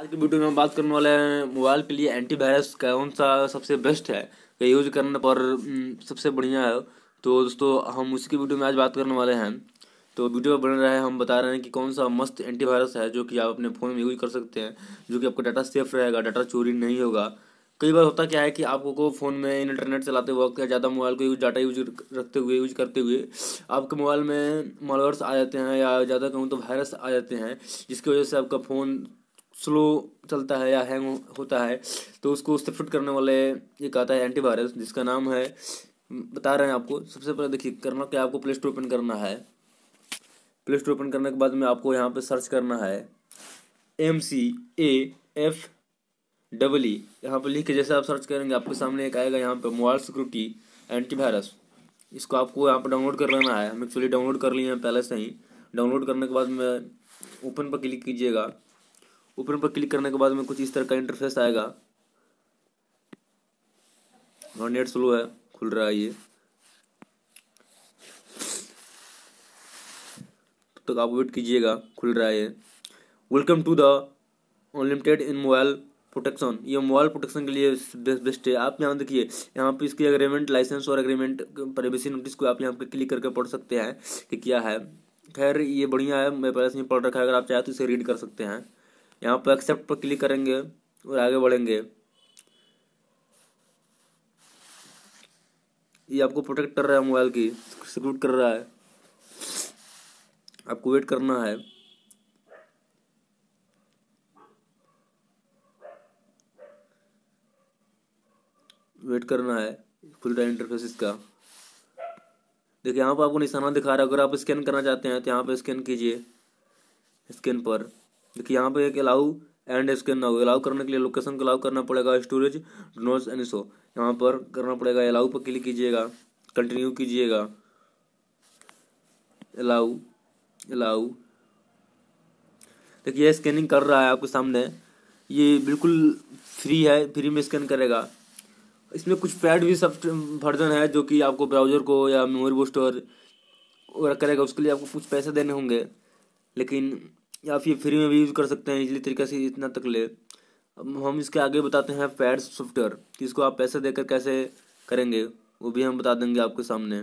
आज के वीडियो में हम बात करने वाले हैं मोबाइल के लिए एंटी वायरस कौन सा सबसे बेस्ट है या यूज करने पर हम्म, सबसे बढ़िया है तो दोस्तों हम उसकी वीडियो में आज बात करने वाले हैं तो वीडियो बन रहा है हम बता रहे हैं कि कौन सा मस्त एंटी वायरस है जो कि आप अपने फ़ोन में यूज कर सकते हैं जो कि आपका डाटा सेफ रहेगा डाटा चोरी नहीं होगा कई बार होता क्या है कि आपको को फ़ोन में इंटरनेट चलाते वक्त या ज़्यादा मोबाइल को यूज डाटा यूज रखते हुए यूज करते हुए आपके मोबाइल में मॉलवर्स आ जाते हैं या ज़्यादा कहूँ तो वायरस आ जाते हैं जिसकी वजह से आपका फ़ोन स्लो चलता है या हैंग होता है तो उसको फिट करने वाले एक आता है एंटीवायरस जिसका नाम है बता रहे हैं आपको सबसे पहले देखिए करना क्या आपको प्ले स्टोर ओपन करना है प्ले स्टोर ओपन करने के बाद में आपको यहाँ पे सर्च करना है M C A F double E यहाँ पर लिख के जैसे आप सर्च करेंगे आपके सामने एक आएगा यहाँ पर मोबाइल सिक्योरिटी एंटीवायरस इसको आपको यहाँ पर डाउनलोड कर लेना है हम एक्चुअली डाउनलोड कर लिए हैं पहले से ही डाउनलोड करने के बाद में ओपन पर क्लिक कीजिएगा ओपन पर क्लिक करने के बाद में कुछ इस तरह का इंटरफेस आएगा और हाँ, नेट स्लो है खुल रहा है ये तक तो आप वेट कीजिएगा खुल रहा है ये welcome to the unlimited in mobile protection ये मोबाइल प्रोटेक्शन के लिए बेस्ट बेस्ट है आप यहाँ देखिए यहाँ पे इसके अग्रीमेंट लाइसेंस और अग्रीमेंट प्राइवेसी नोटिस को आप यहाँ पे क्लिक करके पढ़ सकते हैं कि क्या है खैर ये बढ़िया है मैं पहले से पढ़ रखा है अगर आप चाहें तो इसे रीड कर सकते हैं यहाँ पर एक्सेप्ट पर क्लिक करेंगे और आगे बढ़ेंगे ये आपको प्रोटेक्ट कर रहा है मोबाइल की सिक्यूट कर रहा है आपको वेट करना है वेट करना है खुल रहा इंटरफेस इसका देखिए यहाँ पर आपको निशाना दिखा रहा है अगर आप स्कैन करना चाहते हैं तो यहाँ पर स्कैन कीजिए स्कैन पर देखिए यहाँ पे एक अलाउ एंड स्कैन ना हो अलाउ करने के लिए लोकेशन को अलाउ करना पड़ेगा स्टोरेज नोट एंड सो यहाँ पर करना पड़ेगा अलाउ पर क्लिक कीजिएगा कंटिन्यू कीजिएगा अलाउ अलाउ देखिए स्कैनिंग कर रहा है आपके सामने ये बिल्कुल फ्री है फ्री में स्कैन करेगा इसमें कुछ पैड भी सब वर्जन है जो कि आपको ब्राउज़र को या मेमोरी बूस्टर वगैरह करेगा उसके लिए आपको कुछ पैसे देने होंगे लेकिन या फिर फ्री में भी यूज़ कर सकते हैं इजली तरीके से इतना तक ले अब हम इसके आगे बताते हैं पैड सॉफ्टवेयर कि इसको आप पैसे देकर कैसे करेंगे वो भी हम बता देंगे आपके सामने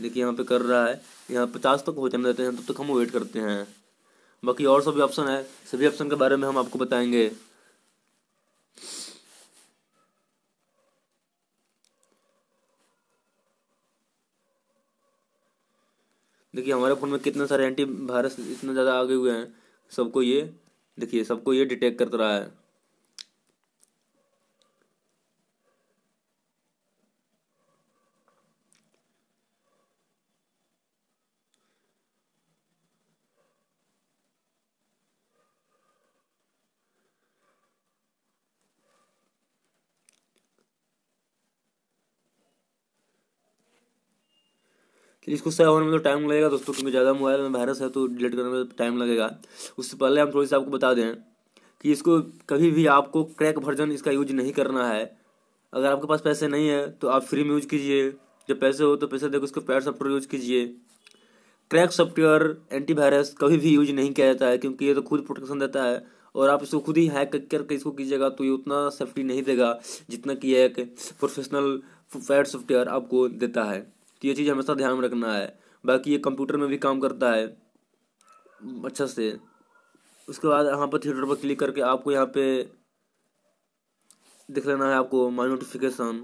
देखिए यहाँ पे कर रहा है यहाँ पचास तक हो जाने देते हैं तब तो तक हम वेट करते हैं बाकी और सभी ऑप्शन है सभी ऑप्शन के बारे में हम आपको बताएंगे देखिए हमारे फ़ोन में कितने सारे एंटी वायरस इतने ज़्यादा आगे हुए हैं सबको ये देखिए सबको ये डिटेक्ट कर रहा है लेकिन इसको सही होने में तो टाइम लगेगा दोस्तों क्योंकि ज़्यादा मोबाइल में वायरस है तो डिलीट करने में टाइम तो लगेगा उससे पहले हम थोड़ी सी आपको बता दें कि इसको कभी भी आपको क्रैक वर्जन इसका यूज नहीं करना है अगर आपके पास पैसे नहीं है तो आप फ्री में यूज कीजिए जब पैसे हो तो पैसे देकर उसको पैड सॉफ्टवेयर यूज कीजिए क्रैक सॉफ्टवेयर एंटीवायरस कभी भी यूज नहीं किया जाता है क्योंकि ये तो खुद प्रोटेक्शन देता है और आप इसको खुद ही हैक करके इसको कीजिएगा तो ये उतना सेफ्टी नहीं देगा जितना कि एक प्रोफेशनल पैड सॉफ्टवेयर आपको देता है तो ये चीज़ हमेशा ध्यान में रखना है बाकी ये कंप्यूटर में भी काम करता है अच्छा से उसके बाद यहाँ पर थिएटर पर क्लिक करके आपको यहाँ पे देख लेना है आपको माई नोटिफिकेशन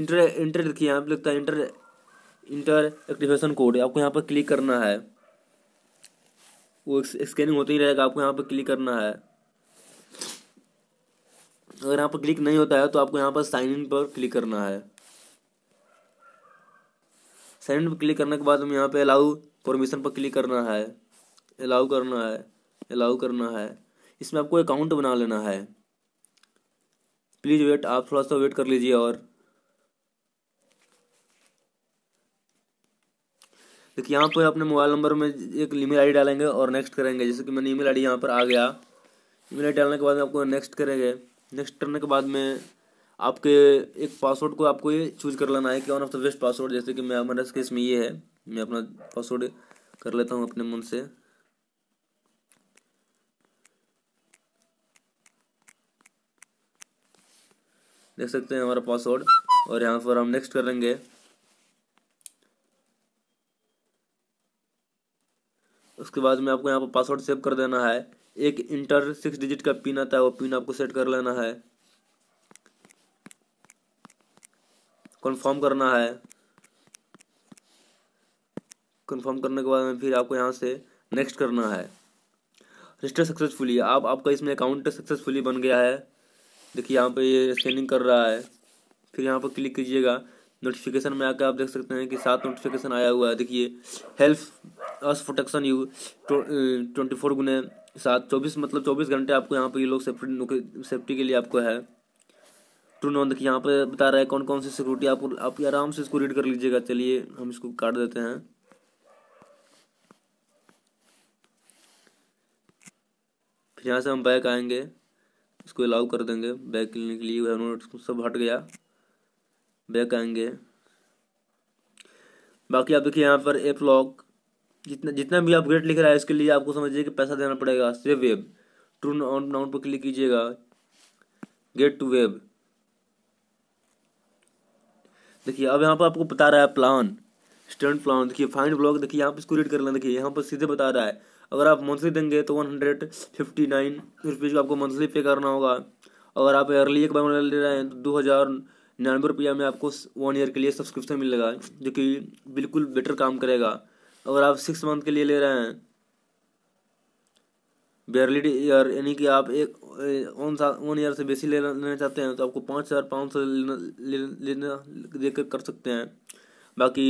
इंटर इंटर देखिए यहाँ पे लिखता है इंटर इंटर एक्टिवेशन कोड आपको यहाँ पर क्लिक करना है वो स्कैनिंग होते ही रहेगा आपको यहाँ पर क्लिक करना है अगर यहाँ पर क्लिक नहीं होता है तो आपको यहाँ पर साइन इन पर क्लिक करना है सेंड पर क्लिक करने के बाद हम यहाँ पे अलाउ परमिशन पर क्लिक करना है अलाउ करना है अलाउ करना है इसमें आपको अकाउंट बना लेना है प्लीज़ वेट आप थोड़ा सा वेट कर लीजिए और देखिए यहाँ पर अपने मोबाइल नंबर में एक ईमेल आईडी डालेंगे और नेक्स्ट करेंगे जैसे कि मैंने ईमेल आईडी यहाँ पर आ गया ईमेल आईडी डालने के बाद में आपको नेक्स्ट करेंगे नेक्स्ट करने के बाद में आपके एक पासवर्ड को आपको ये चूज कर लेना है कि one of the best password जैसे कि मैं मेरा केस में ये है मैं अपना पासवर्ड कर लेता हूँ अपने मन से देख सकते हैं हमारा पासवर्ड और यहाँ पर हम नेक्स्ट करेंगे उसके बाद में आपको यहाँ पर पासवर्ड सेव कर देना है एक इंटर सिक्स डिजिट का पिन आता है वो पिन आपको सेट कर लेना है कन्फर्म करना है कन्फर्म करने के बाद में फिर आपको यहाँ से नेक्स्ट करना है रजिस्टर सक्सेसफुली आप आपका इसमें अकाउंट सक्सेसफुली बन गया है देखिए यहाँ पे ये स्कैनिंग कर रहा है फिर यहाँ पर क्लिक कीजिएगा नोटिफिकेशन में आकर आप देख सकते हैं कि सात नोटिफिकेशन आया हुआ है देखिए help us protection you twenty four गुने सात चौबीस मतलब चौबीस घंटे आपको यहाँ पर ये लोग सेफ्टी सेफ्टी के लिए आपको है टू नॉन देखिए यहाँ पे बता रहा है कौन कौन सी सिक्योरिटी आपको आप आराम से इसको रीड कर लीजिएगा चलिए हम इसको काट देते हैं फिर यहाँ से हम बैक आएंगे इसको अलाउ कर देंगे बैक लेने के लिए सब हट गया बैक आएंगे बाकी आप देखिए यहाँ पर एप लॉक जितना जितना भी आप गेट लिख रहा है इसके लिए आपको समझिए कि पैसा देना पड़ेगा सेव वेब ट्रू नाउन पर क्लिक कीजिएगा गेट टू वेब देखिए अब यहाँ पर आपको बता रहा है प्लान स्टैंड प्लान देखिए फाइंड ब्लॉक देखिए यहाँ पर इसको रीड कर लें देखिए यहाँ पर सीधे बता रहा है अगर आप मंथली देंगे तो one hundred fifty nine rupees को आपको मंथली पे करना होगा अगर आप अर्ली एक बार ले रहे हैं तो दो हज़ार निन्यानवे रुपया में आपको वन ईयर के लिए सब्सक्रिप्शन मिलेगा जो कि बिल्कुल बेटर काम करेगा अगर आप सिक्स मंथ के लिए ले रहे हैं बेयरली ईयर यानी कि आप एक ऑन साल ऑन ईयर से बेसी लेना लेना चाहते हैं तो आपको पाँच हज़ार पाँच सौ लेना लेना देकर कर सकते हैं बाकी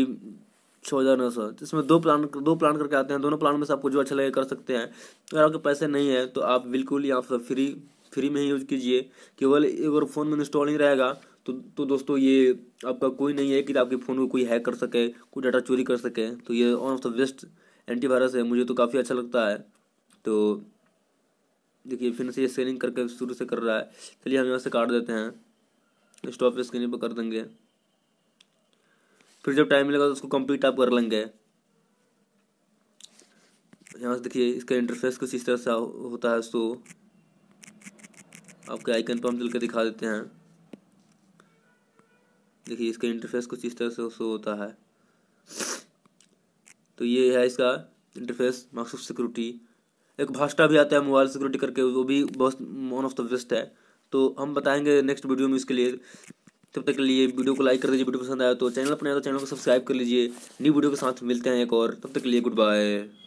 छः हज़ार नौ सौ तो इसमें दो प्लान दो प्लान करके आते हैं दोनों प्लान में से आपको जो अच्छा लगे कर सकते हैं अगर आपके पैसे नहीं है तो आप बिल्कुल यहाँ पर फ्री फ्री में ही यूज कीजिए केवल अगर फ़ोन में इंस्टॉल नहीं रहेगा तो तो दोस्तों ये आपका कोई नहीं है कि आपके फ़ोन को कोई हैक कर सके कोई डाटा चोरी कर सके तो ये on of the best antivirus है मुझे तो काफ़ी अच्छा लगता है तो देखिए फिर से ये स्कैनिंग करके शुरू से कर रहा है चलिए हम यहाँ से काट देते हैं स्टॉप स्कैनिंग पर कर देंगे फिर जब टाइम मिलेगा तो उसको कंप्लीट आप कर लेंगे यहाँ से देखिए इसका इंटरफेस कुछ इस तरह से होता है सो आपके आइकन पर हम चल के दिखा देते हैं देखिए इसका इंटरफेस कुछ इस तरह से शो होता है तो ये है इसका इंटरफेस मार्क्स ऑफ सिक्योरिटी एक भाष्टा भी आता है मोबाइल सिक्योरिटी करके वो भी बहुत वन ऑफ द बेस्ट है तो हम बताएंगे नेक्स्ट वीडियो में इसके लिए तब तक के लिए वीडियो को लाइक कर दीजिए वीडियो पसंद आया तो चैनल अपने आया तो चैनल को सब्सक्राइब कर लीजिए न्यू वीडियो के साथ मिलते हैं एक और तब तक के लिए गुड बाय